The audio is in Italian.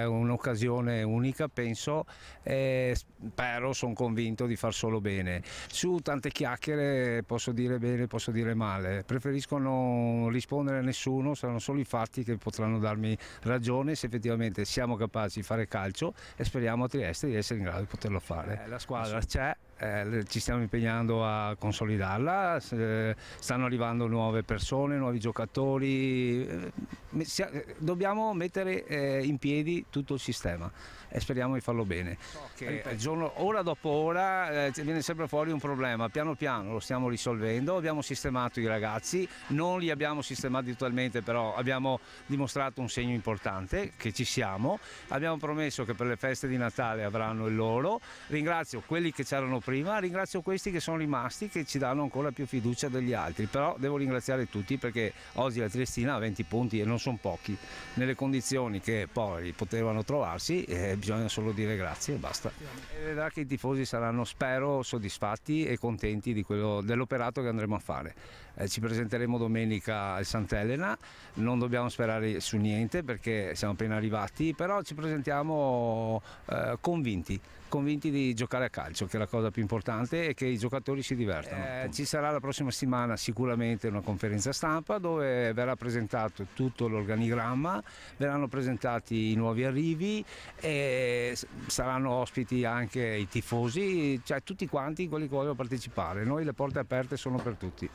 È un'occasione unica, penso, e spero, sono convinto di far solo bene. Su tante chiacchiere posso dire bene, posso dire male. Preferisco non rispondere a nessuno, saranno solo i fatti che potranno darmi ragione se effettivamente siamo capaci di fare calcio e speriamo a Trieste di essere in grado di poterlo fare. Eh, la squadra c'è, eh, ci stiamo impegnando a consolidarla, eh, stanno arrivando nuove persone, nuovi giocatori, eh, dobbiamo mettere eh, in piedi tutto il sistema e speriamo di farlo bene. Che, giorno, ora dopo ora viene sempre fuori un problema, piano piano lo stiamo risolvendo, abbiamo sistemato i ragazzi, non li abbiamo sistemati totalmente però abbiamo dimostrato un segno importante che ci siamo, abbiamo promesso che per le feste di Natale avranno il loro, ringrazio quelli che c'erano prima prima, ringrazio questi che sono rimasti, che ci danno ancora più fiducia degli altri, però devo ringraziare tutti perché oggi la Triestina ha 20 punti e non sono pochi, nelle condizioni che poi potevano trovarsi eh, bisogna solo dire grazie e basta. E vedrà eh, che i tifosi saranno, spero, soddisfatti e contenti dell'operato che andremo a fare. Eh, ci presenteremo domenica al Sant'Elena, non dobbiamo sperare su niente perché siamo appena arrivati, però ci presentiamo eh, convinti convinti di giocare a calcio, che è la cosa più importante e che i giocatori si divertano. Eh, ci sarà la prossima settimana sicuramente una conferenza stampa dove verrà presentato tutto l'organigramma, verranno presentati i nuovi arrivi e saranno ospiti anche i tifosi, cioè tutti quanti quelli che vogliono partecipare. Noi le porte aperte sono per tutti.